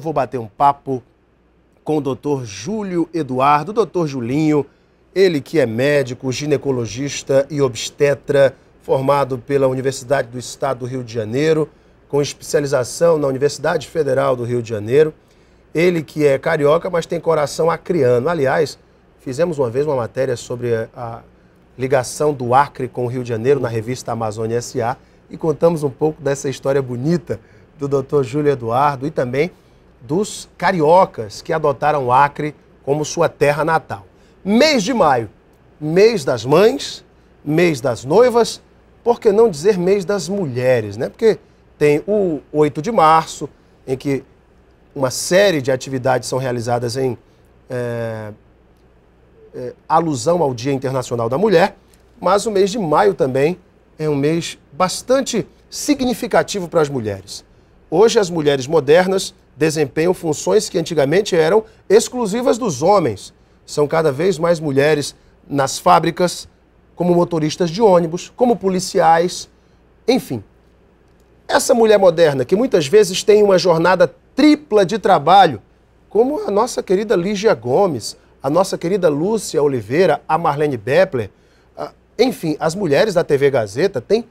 eu vou bater um papo com o doutor Júlio Eduardo, doutor Julinho, ele que é médico, ginecologista e obstetra, formado pela Universidade do Estado do Rio de Janeiro, com especialização na Universidade Federal do Rio de Janeiro. Ele que é carioca, mas tem coração acriano. Aliás, fizemos uma vez uma matéria sobre a ligação do Acre com o Rio de Janeiro na revista Amazônia SA e contamos um pouco dessa história bonita do Dr. Júlio Eduardo e também dos cariocas que adotaram o Acre como sua terra natal. Mês de maio, mês das mães, mês das noivas, por que não dizer mês das mulheres, né? Porque tem o 8 de março, em que uma série de atividades são realizadas em é, é, alusão ao Dia Internacional da Mulher, mas o mês de maio também é um mês bastante significativo para as mulheres. Hoje, as mulheres modernas desempenham funções que antigamente eram exclusivas dos homens. São cada vez mais mulheres nas fábricas, como motoristas de ônibus, como policiais, enfim. Essa mulher moderna, que muitas vezes tem uma jornada tripla de trabalho, como a nossa querida Lígia Gomes, a nossa querida Lúcia Oliveira, a Marlene Bepler, enfim, as mulheres da TV Gazeta têm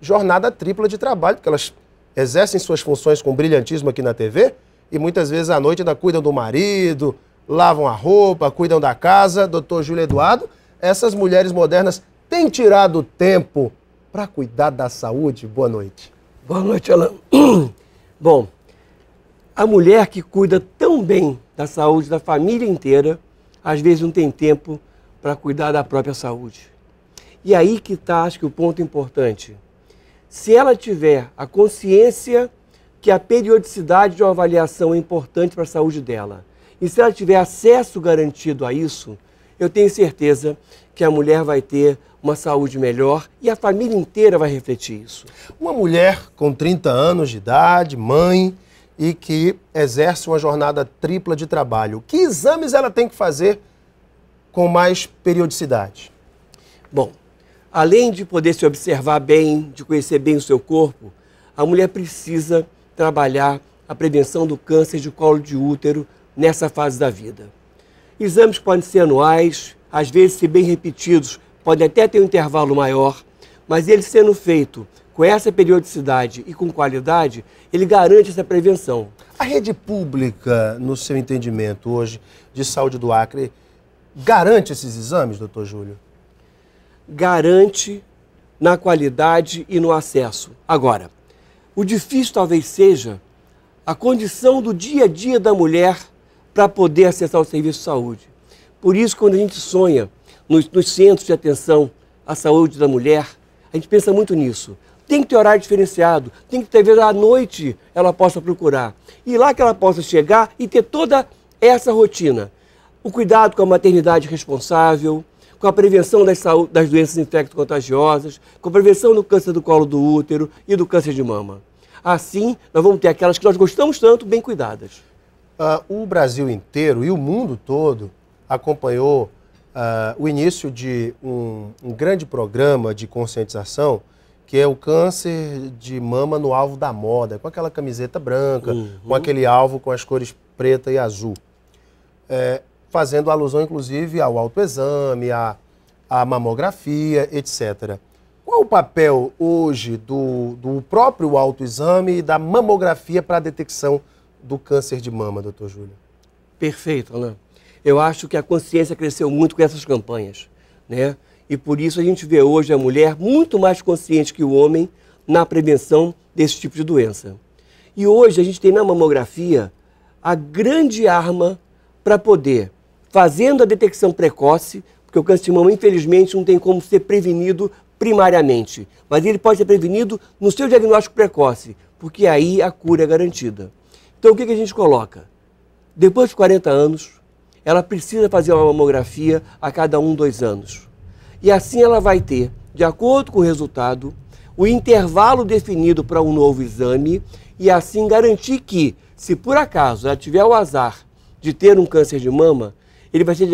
jornada tripla de trabalho, porque elas exercem suas funções com brilhantismo aqui na TV, e muitas vezes à noite ainda cuidam do marido, lavam a roupa, cuidam da casa. Doutor Júlio Eduardo, essas mulheres modernas têm tirado tempo para cuidar da saúde? Boa noite. Boa noite, Alan. Bom, a mulher que cuida tão bem da saúde da família inteira, às vezes não tem tempo para cuidar da própria saúde. E aí que está, acho que o ponto importante. Se ela tiver a consciência que a periodicidade de uma avaliação é importante para a saúde dela. E se ela tiver acesso garantido a isso, eu tenho certeza que a mulher vai ter uma saúde melhor e a família inteira vai refletir isso. Uma mulher com 30 anos de idade, mãe e que exerce uma jornada tripla de trabalho, que exames ela tem que fazer com mais periodicidade? Bom, além de poder se observar bem, de conhecer bem o seu corpo, a mulher precisa trabalhar a prevenção do câncer de colo de útero nessa fase da vida. Exames podem ser anuais, às vezes, se bem repetidos, podem até ter um intervalo maior, mas ele sendo feito com essa periodicidade e com qualidade, ele garante essa prevenção. A rede pública, no seu entendimento hoje, de saúde do Acre, garante esses exames, doutor Júlio? Garante na qualidade e no acesso. Agora, o difícil talvez seja a condição do dia a dia da mulher para poder acessar o serviço de saúde. Por isso, quando a gente sonha nos, nos, centros de atenção à saúde da mulher, a gente pensa muito nisso. Tem que ter horário diferenciado, tem que ter vez à noite ela possa procurar. E lá que ela possa chegar e ter toda essa rotina. O cuidado com a maternidade responsável, com a prevenção das, saúde, das doenças infecto-contagiosas, com a prevenção do câncer do colo do útero e do câncer de mama. Assim, nós vamos ter aquelas que nós gostamos tanto, bem cuidadas. Uh, o Brasil inteiro e o mundo todo acompanhou uh, o início de um, um grande programa de conscientização que é o câncer de mama no alvo da moda, com aquela camiseta branca, uhum. com aquele alvo com as cores preta e azul. É, fazendo alusão, inclusive, ao autoexame, à, à mamografia, etc. Qual o papel hoje do, do próprio autoexame e da mamografia para a detecção do câncer de mama, doutor Júlio? Perfeito, Alain. Eu acho que a consciência cresceu muito com essas campanhas, né? E por isso a gente vê hoje a mulher muito mais consciente que o homem na prevenção desse tipo de doença. E hoje a gente tem na mamografia a grande arma para poder fazendo a detecção precoce, porque o câncer de mama, infelizmente, não tem como ser prevenido primariamente, mas ele pode ser prevenido no seu diagnóstico precoce, porque aí a cura é garantida. Então, o que, a gente coloca? Depois de 40 anos, ela precisa fazer uma mamografia a cada um, dois anos. E assim ela vai ter, de acordo com o resultado, o intervalo definido para um novo exame e assim garantir que, se por acaso ela tiver o azar de ter um câncer de mama, ele vai ser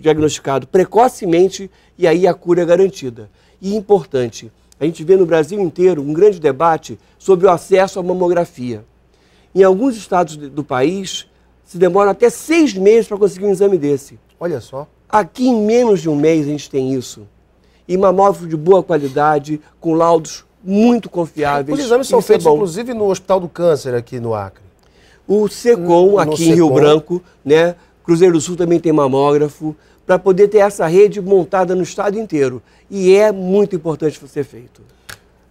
diagnosticado precocemente e aí a cura é garantida. E importante, a gente vê no Brasil inteiro um grande debate sobre o acesso à mamografia. Em alguns estados do país, se demora até seis meses para conseguir um exame desse. Olha só. Aqui, em menos de um mês, a gente tem isso. E mamógrafo de boa qualidade, com laudos muito confiáveis. Os exames são é feitos, é inclusive, no Hospital do Câncer, aqui no Acre. O SECOM, aqui em Rio Branco, né, Cruzeiro do Sul também tem mamógrafo, para poder ter essa rede montada no estado inteiro. E é muito importante ser feito.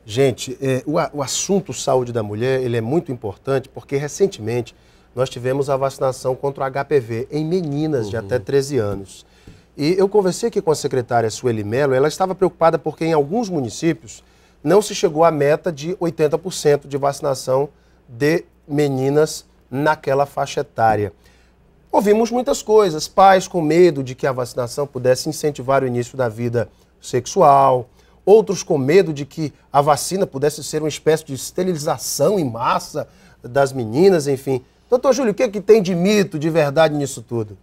Gente, é, o, o assunto saúde da mulher ele é muito importante porque recentemente nós tivemos a vacinação contra o HPV em meninas uhum. de até 13 anos. E eu conversei aqui com a secretária Sueli Mello, ela estava preocupada porque em alguns municípios não se chegou à meta de 80% de vacinação de meninas naquela faixa etária. Ouvimos muitas coisas, pais com medo de que a vacinação pudesse incentivar o início da vida sexual, outros com medo de que a vacina pudesse ser uma espécie de esterilização em massa das meninas, enfim. Doutor Júlio, o que, é que tem de mito, de verdade nisso tudo?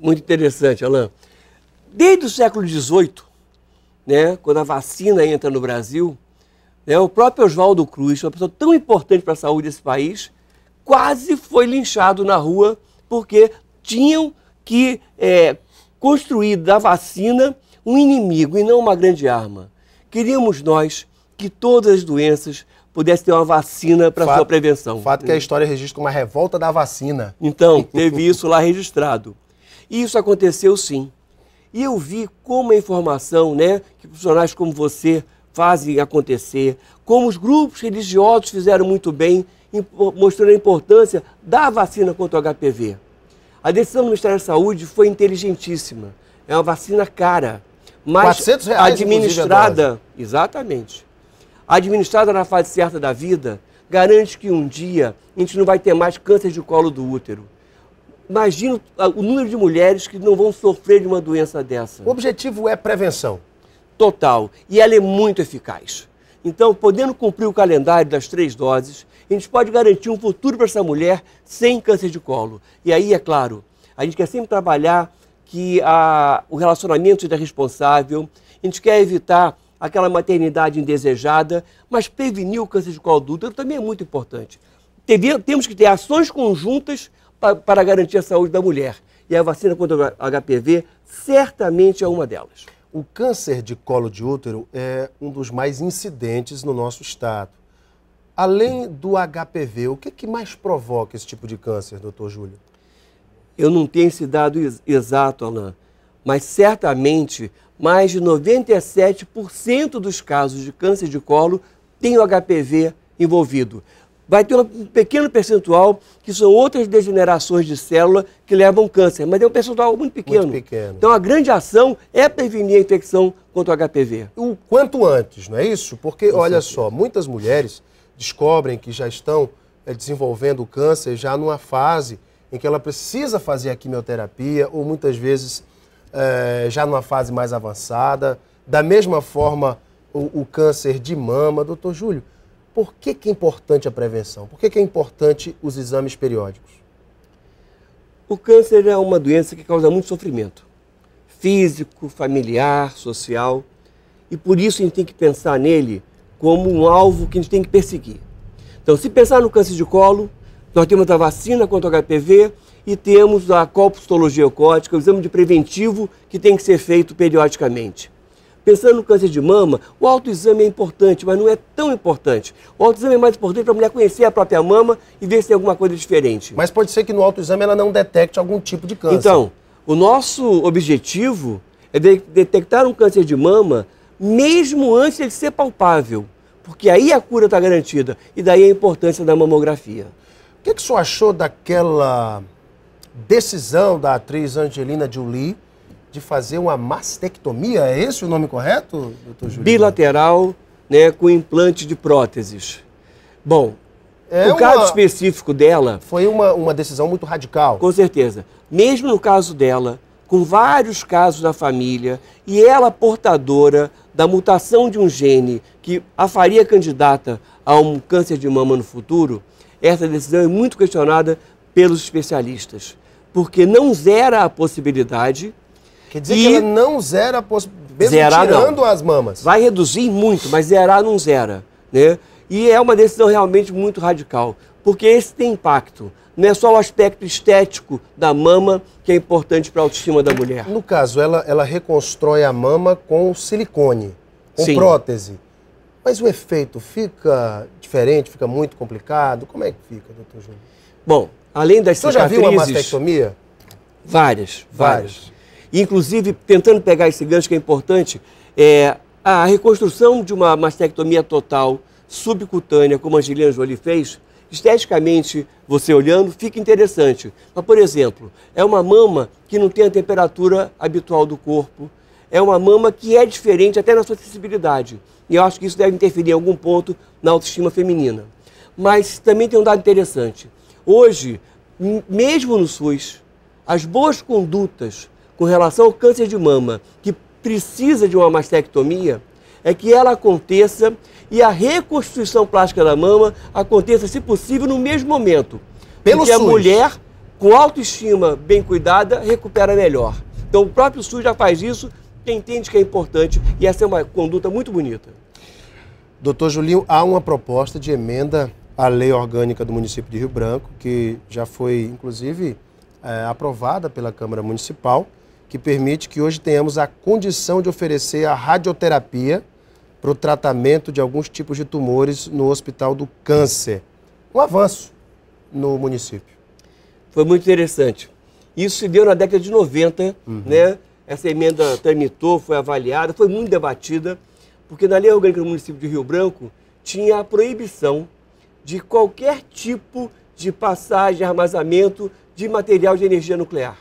Muito interessante, Alain. Desde o século XVIII, né, quando a vacina entra no Brasil, né, o próprio Oswaldo Cruz, uma pessoa tão importante para a saúde desse país, quase foi linchado na rua porque tinham que é, construir da vacina um inimigo e não uma grande arma. Queríamos nós que todas as doenças pudessem ter uma vacina para sua prevenção. Fato que a história registra uma revolta da vacina. Então, teve isso lá registrado. E isso aconteceu sim. E eu vi como a informação, né, que profissionais como você fazem acontecer, como os grupos religiosos fizeram muito bem mostrando a importância da vacina contra o HPV. A decisão do Ministério da Saúde foi inteligentíssima. É uma vacina cara, mas reais, administrada, exatamente, administrada na fase certa da vida, garante que um dia a gente não vai ter mais câncer de colo do útero. Imagina o número de mulheres que não vão sofrer de uma doença dessa. O objetivo é prevenção. Total. E ela é muito eficaz. Então, podendo cumprir o calendário das três doses, a gente pode garantir um futuro para essa mulher sem câncer de colo. E aí, é claro, a gente quer sempre trabalhar que a, o relacionamento seja responsável, a gente quer evitar aquela maternidade indesejada, mas prevenir o câncer de colo do útero também é muito importante. Teve, temos que ter ações conjuntas para garantir a saúde da mulher. E a vacina contra o HPV certamente é uma delas. O câncer de colo de útero é um dos mais incidentes no nosso estado. Além do HPV, o que, é que mais provoca esse tipo de câncer, doutor Júlio? Eu não tenho esse dado exato, Alain, mas certamente mais de 97% dos casos de câncer de colo tem o HPV envolvido vai ter um pequeno percentual que são outras degenerações de célula que levam câncer, mas é um percentual muito pequeno. Muito pequeno. Então a grande ação é prevenir a infecção contra o HPV. O quanto antes, não é isso? Porque, Com olha certeza. só, muitas mulheres descobrem que já estão é, desenvolvendo o câncer já numa fase em que ela precisa fazer a quimioterapia ou muitas vezes é, já numa fase mais avançada. Da mesma forma, o, o câncer de mama, doutor Júlio, por que, que é importante a prevenção? Por que, que é importante os exames periódicos? O câncer é uma doença que causa muito sofrimento físico, familiar, social. E por isso a gente tem que pensar nele como um alvo que a gente tem que perseguir. Então, se pensar no câncer de colo, nós temos a vacina contra o HPV e temos a colpostologia oncótica, o exame de preventivo que tem que ser feito periodicamente. Pensando no câncer de mama, o autoexame é importante, mas não é tão importante. O autoexame é mais importante para a mulher conhecer a própria mama e ver se tem alguma coisa diferente. Mas pode ser que no autoexame ela não detecte algum tipo de câncer. Então, o nosso objetivo é de detectar um câncer de mama mesmo antes de ser palpável, porque aí a cura está garantida. E daí a importância da mamografia. O que, que o senhor achou daquela decisão da atriz Angelina Jolie de fazer uma mastectomia, é esse o nome correto, doutor Júlio? Bilateral, né, com implante de próteses. Bom, é o uma... caso específico dela... Foi uma, uma decisão muito radical. Com certeza. Mesmo no caso dela, com vários casos na família, e ela portadora da mutação de um gene que a faria candidata a um câncer de mama no futuro, essa decisão é muito questionada pelos especialistas, porque não zera a possibilidade Quer dizer e que ela não zera, mesmo zerar, tirando não. as mamas. Vai reduzir muito, mas zerar não zera. Né? E é uma decisão realmente muito radical, porque esse tem impacto. Não é só o aspecto estético da mama que é importante para a autoestima da mulher. No caso, ela, ela reconstrói a mama com silicone, com Sim. prótese. Mas o efeito fica diferente, fica muito complicado? Como é que fica, doutor Júnior? Bom, além das Você cicatrizes... Você já viu uma mastectomia? Várias, várias. várias inclusive, tentando pegar esse gancho que é importante, é, a reconstrução de uma mastectomia total subcutânea, como a Angelina Jolie fez, esteticamente, você olhando, fica interessante. Mas, por exemplo, é uma mama que não tem a temperatura habitual do corpo, é uma mama que é diferente até na sua sensibilidade. E eu acho que isso deve interferir em algum ponto na autoestima feminina. Mas também tem um dado interessante. Hoje, mesmo no SUS, as boas condutas com relação ao câncer de mama que precisa de uma mastectomia é que ela aconteça e a reconstrução plástica da mama aconteça, se possível, no mesmo momento. Pelo que a mulher, com autoestima bem cuidada, recupera melhor. Então o próprio SUS já faz isso, quem entende que é importante e essa é uma conduta muito bonita. Doutor Julinho, há uma proposta de emenda à lei orgânica do município de Rio Branco, que já foi, inclusive, é, aprovada pela Câmara Municipal que permite que hoje tenhamos a condição de oferecer a radioterapia para o tratamento de alguns tipos de tumores no Hospital do Câncer. Um avanço no município. Foi muito interessante. Isso se deu na década de 90, uhum. né? Essa emenda tramitou, foi avaliada, foi muito debatida, porque na lei orgânica do município de Rio Branco tinha a proibição de qualquer tipo de passagem, armazenamento de material de energia nuclear.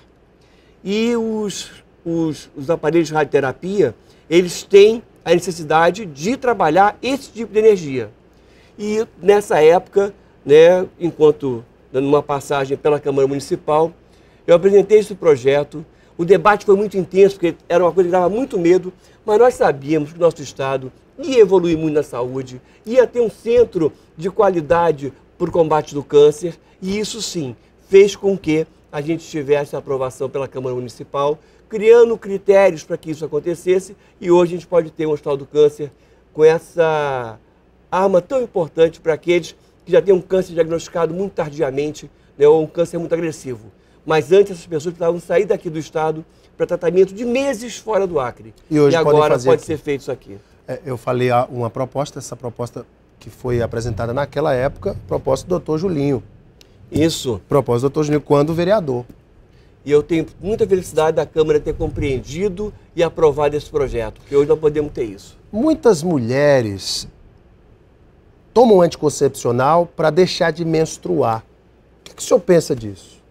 E os, os, os aparelhos de radioterapia, eles têm a necessidade de trabalhar esse tipo de energia. E nessa época, né, enquanto dando uma passagem pela Câmara Municipal, eu apresentei esse projeto. O debate foi muito intenso, porque era uma coisa que dava muito medo, mas nós sabíamos que o nosso Estado ia evoluir muito na saúde, ia ter um centro de qualidade para o combate do câncer, e isso sim fez com que a gente tivesse a aprovação pela Câmara Municipal, criando critérios para que isso acontecesse, e hoje a gente pode ter um Hospital do Câncer com essa arma tão importante para aqueles que já têm um câncer diagnosticado muito tardiamente, né, ou um câncer muito agressivo. Mas antes essas pessoas precisavam sair daqui do estado para tratamento de meses fora do Acre. E, hoje e agora pode aqui. ser feito isso aqui. É, eu falei ah, uma proposta, essa proposta que foi apresentada naquela época, proposta do doutor Julinho, isso. Propósito do doutor Júnior quando vereador. E eu tenho muita felicidade da Câmara ter compreendido e aprovado esse projeto, porque hoje nós podemos ter isso. Muitas mulheres tomam anticoncepcional para deixar de menstruar. O que, que o senhor pensa disso?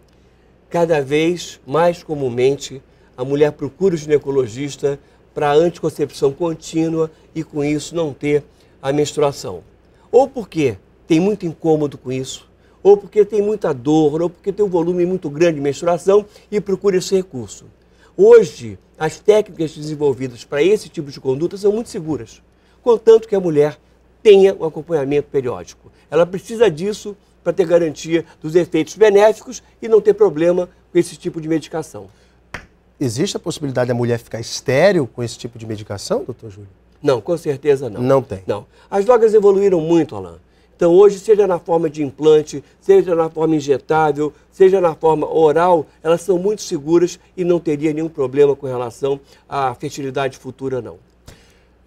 Cada vez mais comumente, a mulher procura o ginecologista para anticoncepção contínua e com isso não ter a menstruação. Ou porque tem muito incômodo com isso, ou porque tem muita dor, ou porque tem um volume muito grande de menstruação e procura esse recurso. Hoje, as técnicas desenvolvidas para esse tipo de conduta são muito seguras, contanto que a mulher tenha um acompanhamento periódico. Ela precisa disso para ter garantia dos efeitos benéficos e não ter problema com esse tipo de medicação. Existe a possibilidade da mulher ficar estéril com esse tipo de medicação, doutor Júlio? Não, com certeza não. Não tem. Não. As drogas evoluíram muito, Alain. Então, hoje, seja na forma de implante, seja na forma injetável, seja na forma oral, elas são muito seguras e não teria nenhum problema com relação à fertilidade futura, não.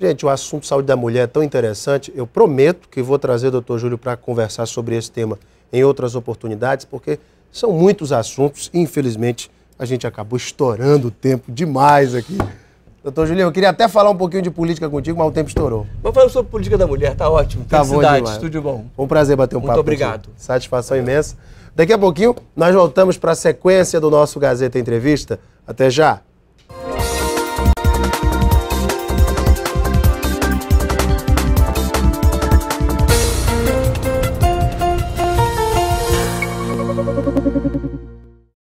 Gente, o assunto saúde da mulher é tão interessante. Eu prometo que vou trazer o doutor Júlio para conversar sobre esse tema em outras oportunidades, porque são muitos assuntos. Infelizmente, a gente acabou estourando o tempo demais aqui. Doutor Julião, eu queria até falar um pouquinho de política contigo, mas o tempo estourou. Vamos falar sobre política da mulher, tá ótimo. Tá Felicidade, bom de bom. Um prazer bater um Muito papo. Muito obrigado. Contigo. Satisfação é. imensa. Daqui a pouquinho, nós voltamos para a sequência do nosso Gazeta Entrevista. Até já!